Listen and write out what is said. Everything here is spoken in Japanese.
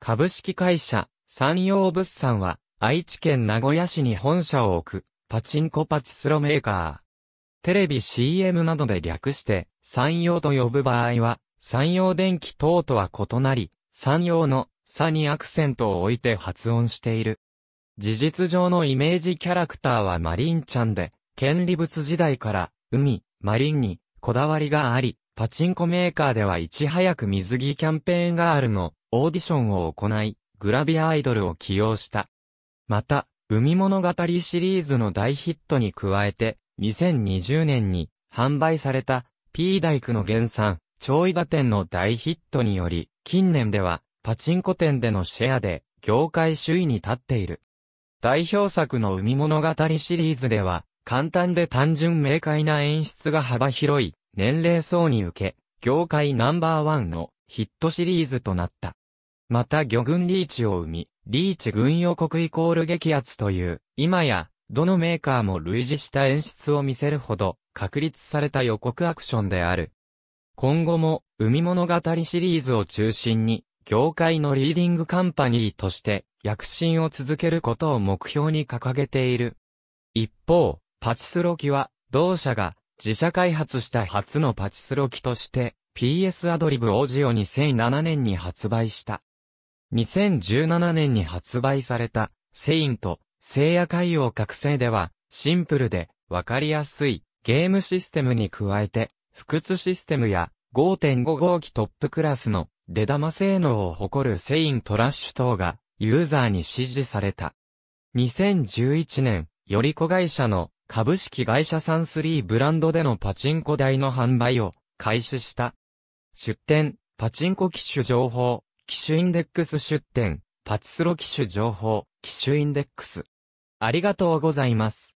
株式会社、山陽物産は、愛知県名古屋市に本社を置く、パチンコパチスロメーカー。テレビ CM などで略して、山陽と呼ぶ場合は、山陽電気等とは異なり、山陽の、さにアクセントを置いて発音している。事実上のイメージキャラクターはマリンちゃんで、権利物時代から、海、マリンに、こだわりがあり、パチンコメーカーではいち早く水着キャンペーンガールの、オーディションを行い、グラビアアイドルを起用した。また、海物語シリーズの大ヒットに加えて、2020年に販売された P 大工の原産、超伊賀店の大ヒットにより、近年ではパチンコ店でのシェアで業界首位に立っている。代表作の海物語シリーズでは、簡単で単純明快な演出が幅広い、年齢層に受け、業界ナンバーワンのヒットシリーズとなった。また魚群リーチを生み、リーチ軍用国イコール激圧という、今や、どのメーカーも類似した演出を見せるほど、確立された予告アクションである。今後も、海物語シリーズを中心に、業界のリーディングカンパニーとして、躍進を続けることを目標に掲げている。一方、パチスロ機は、同社が自社開発した初のパチスロ機として、PS アドリブオジオ2007年に発売した。2017年に発売された、セインと、聖夜海洋覚醒では、シンプルで、わかりやすい、ゲームシステムに加えて、複屈システムや、5.5号機トップクラスの、出玉性能を誇るセイントラッシュ等が、ユーザーに支持された。2011年、より子会社の株式会社サンスリーブランドでのパチンコ台の販売を開始した。出店、パチンコ機種情報、機種インデックス出展、パチスロ機種情報、機種インデックス。ありがとうございます。